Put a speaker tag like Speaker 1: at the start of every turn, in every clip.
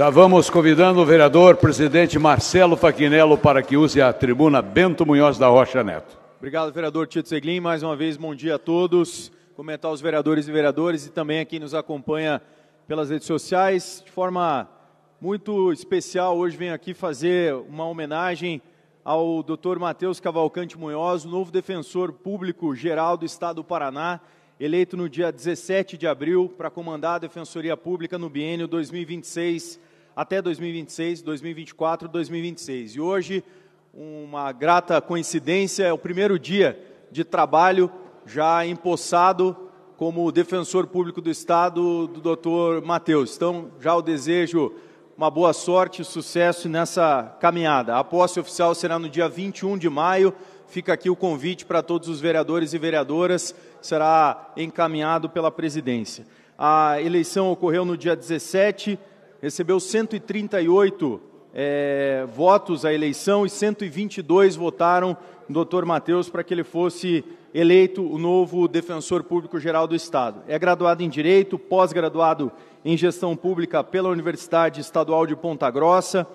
Speaker 1: Já vamos convidando o vereador presidente Marcelo Faquinello para que use a tribuna Bento Munhoz da Rocha Neto. Obrigado, vereador Tito Seglin. Mais uma vez, bom dia a todos. Comentar os vereadores e vereadores e também a quem nos acompanha pelas redes sociais. De forma muito especial, hoje venho aqui fazer uma homenagem ao Dr. Matheus Cavalcante Munhoz, novo defensor público geral do Estado do Paraná, eleito no dia 17 de abril para comandar a Defensoria Pública no biênio 2026 até 2026, 2024, 2026. E hoje, uma grata coincidência, é o primeiro dia de trabalho já empossado como defensor público do Estado do doutor Matheus. Então, já o desejo uma boa sorte e sucesso nessa caminhada. A posse oficial será no dia 21 de maio. Fica aqui o convite para todos os vereadores e vereadoras, será encaminhado pela presidência. A eleição ocorreu no dia 17 recebeu 138 é, votos à eleição e 122 votaram no Dr. Matheus para que ele fosse eleito o novo defensor público-geral do Estado. É graduado em Direito, pós-graduado em Gestão Pública pela Universidade Estadual de Ponta Grossa,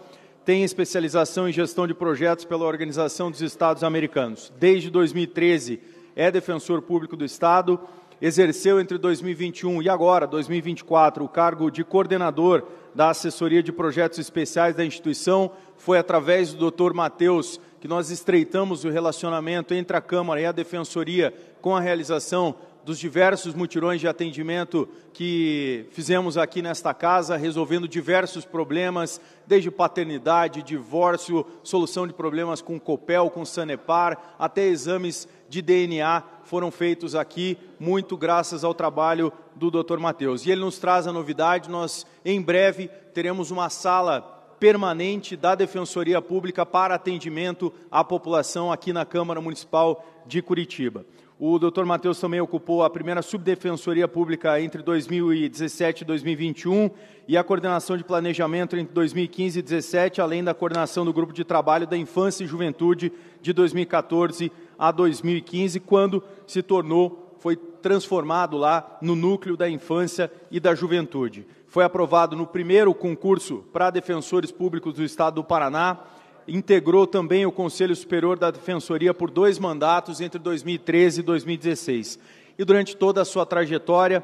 Speaker 1: tem especialização em Gestão de Projetos pela Organização dos Estados Americanos. Desde 2013 é defensor público do Estado exerceu entre 2021 e agora, 2024, o cargo de coordenador da Assessoria de Projetos Especiais da instituição. Foi através do Dr. Matheus que nós estreitamos o relacionamento entre a Câmara e a Defensoria com a realização dos diversos mutirões de atendimento que fizemos aqui nesta casa, resolvendo diversos problemas, desde paternidade, divórcio, solução de problemas com Copel, com Sanepar, até exames de DNA foram feitos aqui, muito graças ao trabalho do Dr. Matheus. E ele nos traz a novidade, nós em breve teremos uma sala permanente da Defensoria Pública para atendimento à população aqui na Câmara Municipal de Curitiba. O doutor Matheus também ocupou a primeira subdefensoria pública entre 2017 e 2021 e a coordenação de planejamento entre 2015 e 2017, além da coordenação do grupo de trabalho da infância e juventude de 2014 a 2015, quando se tornou, foi transformado lá no núcleo da infância e da juventude. Foi aprovado no primeiro concurso para defensores públicos do Estado do Paraná integrou também o Conselho Superior da Defensoria por dois mandatos entre 2013 e 2016. E durante toda a sua trajetória,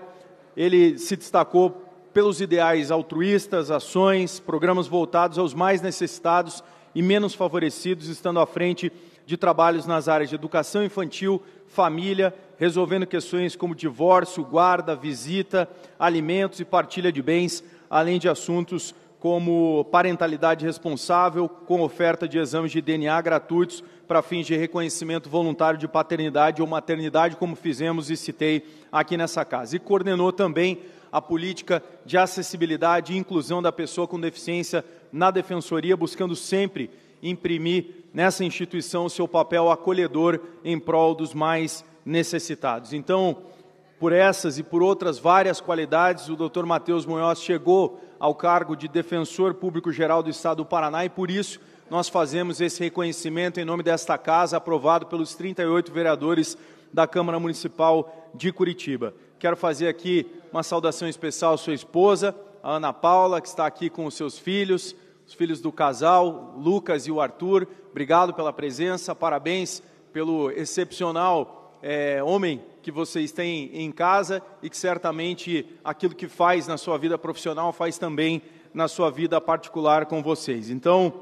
Speaker 1: ele se destacou pelos ideais altruístas, ações, programas voltados aos mais necessitados e menos favorecidos, estando à frente de trabalhos nas áreas de educação infantil, família, resolvendo questões como divórcio, guarda, visita, alimentos e partilha de bens, além de assuntos como parentalidade responsável, com oferta de exames de DNA gratuitos para fins de reconhecimento voluntário de paternidade ou maternidade, como fizemos e citei aqui nessa casa. E coordenou também a política de acessibilidade e inclusão da pessoa com deficiência na defensoria, buscando sempre imprimir nessa instituição o seu papel acolhedor em prol dos mais necessitados. Então, por essas e por outras várias qualidades, o Dr. Matheus Munhoz chegou ao cargo de Defensor Público Geral do Estado do Paraná e por isso nós fazemos esse reconhecimento em nome desta casa, aprovado pelos 38 vereadores da Câmara Municipal de Curitiba. Quero fazer aqui uma saudação especial à sua esposa, a Ana Paula, que está aqui com os seus filhos, os filhos do casal, Lucas e o Arthur. Obrigado pela presença, parabéns pelo excepcional é, homem que vocês têm em casa e que certamente aquilo que faz na sua vida profissional faz também na sua vida particular com vocês. Então,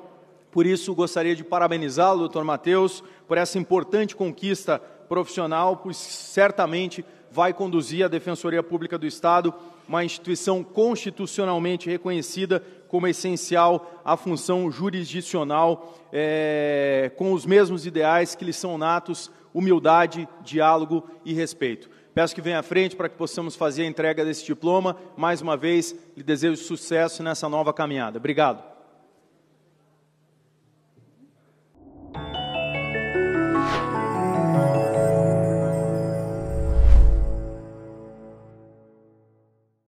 Speaker 1: por isso, gostaria de parabenizá-lo, doutor Matheus, por essa importante conquista profissional, pois certamente vai conduzir a Defensoria Pública do Estado, uma instituição constitucionalmente reconhecida como essencial à função jurisdicional, é, com os mesmos ideais que lhe são natos humildade, diálogo e respeito. Peço que venha à frente para que possamos fazer a entrega desse diploma. Mais uma vez, lhe desejo sucesso nessa nova caminhada. Obrigado.